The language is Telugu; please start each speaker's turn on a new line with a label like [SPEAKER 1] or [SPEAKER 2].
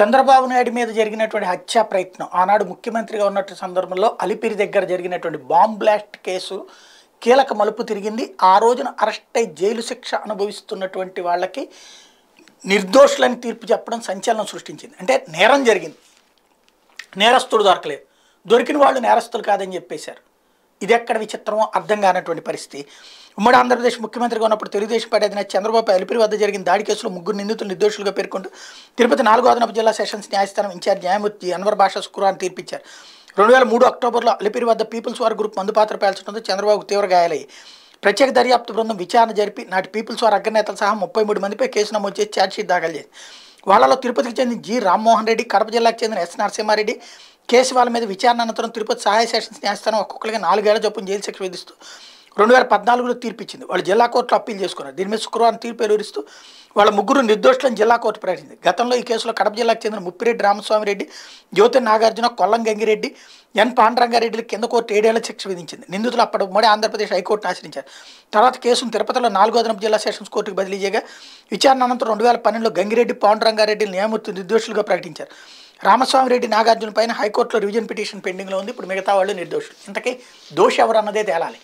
[SPEAKER 1] చంద్రబాబు నాయుడు మీద జరిగినటువంటి హత్యా ప్రయత్నం ఆనాడు ముఖ్యమంత్రిగా ఉన్నటువంటి సందర్భంలో అలిపిరి దగ్గర జరిగినటువంటి బాంబ్ బ్లాస్ట్ కేసు కీలక మలుపు తిరిగింది ఆ రోజున అరెస్ట్ అయి జైలు శిక్ష అనుభవిస్తున్నటువంటి వాళ్ళకి నిర్దోషులని తీర్పు చెప్పడం సంచలనం సృష్టించింది అంటే నేరం జరిగింది నేరస్తుడు దొరకలేదు దొరికిన వాళ్ళు నేరస్తులు కాదని చెప్పేశారు ఇది ఎక్కడ విచిత్రమో అర్థం కానటువంటి పరిస్థితి ఉమ్మడి ఆంధ్రప్రదేశ్ ముఖ్యమంత్రిగా ఉన్నప్పుడు తెలుగుదేశం పార్టీ అధినేత చంద్రబాబు అలిపిరి వద్ద జరిగిన దాడి కేసులో ముగ్గురు నిందితులు నిర్దోషులుగా పేర్కొంటూ తిరుపతి నాలుగో అదనపు జిల్లా సెషన్స్ న్యాయస్థానం ఇన్ఛార్జ్ న్యాయమూర్తి అన్వర్ భాష శుక్రవారం తీర్పిచ్చారు రెండు వేల మూడు అక్టోబర్లో అలిపిరి వద్ద పీపుల్స్ వార్ గ్రూప్ మందు పాత్ర పేల్చడంతో చంద్రబాబు తీవ్ర గాయాలయ్యి ప్రత్యేక దర్యాప్తు బృందం విచారణ జరిపి నాటి పీపుల్స్ వార్ అగ్రనేతలు సహా ముప్పై మూడు మందిపై కేసు నమోదు చేసి ఛార్జ్షీట్ దాఖలు చేసింది వాళ్ళలో తిరుపతికి చెందిన జి రామ్మోహన్ రెడ్డి కడప జిల్లాకు చెందిన ఎస్ నరసింహారెడ్డి కేసు వాళ్ళ మీద విచారణ అనంతరం తిరుపతి సహాయ సెషన్స్ న్యాయస్థానం ఒక్కొక్కరికి నాలుగేళ్ల చొప్పున జైలు శిక్ష విధిస్తూ రెండు వేల పద్నాలుగులో తీర్పిచ్చింది వాళ్ళు జిల్లా కోర్టులో అప్పీల్ చేసుకున్నారు దీని మీద శుక్రవారం తీర్పు వెలువరిస్తూ వాళ్ళ ముగ్గురు నిర్దోషులను జిల్లా కోర్టు ప్రకటించింది గతంలో ఈ కేసులో కడప జిల్లాకు చెందిన ముప్పిరెడ్డి రామస్వామిరెడ్డి జ్యోతి నాగార్జున కొల్లం గంగిరెడ్డి ఎన్ పాండరంగారెడ్డిలు కింద కోర్టు ఏడేళ్ల శిక్ష విధించింది నిందితులు అప్పటి ఉమ్మడి ఆంధ్రప్రదేశ్ హైకోర్టును ఆశ్రయించారు తర్వాత కేసును తిరుపతిలో నాలుగోదనం జిల్లా సెషన్స్ కోర్టుకు బదిలీ చేయగా విచారణ అనంతరం రెండు వేల పన్నెండులో గంగిరెడ్డి పాండరంగారెడ్డిని న్యాయమూర్తి నిర్దోషులుగా ప్రకటించారు రామస్వామిరెడ్డి నాగార్జున పైన హైకోర్టులో రివిజన్ పిటిషన్ పెండింగ్లో ఉంది ఇప్పుడు మిగతా వాళ్ళు నిర్దోషులు ఇంతకీ దోషి ఎవరు అన్నదే తేలాలి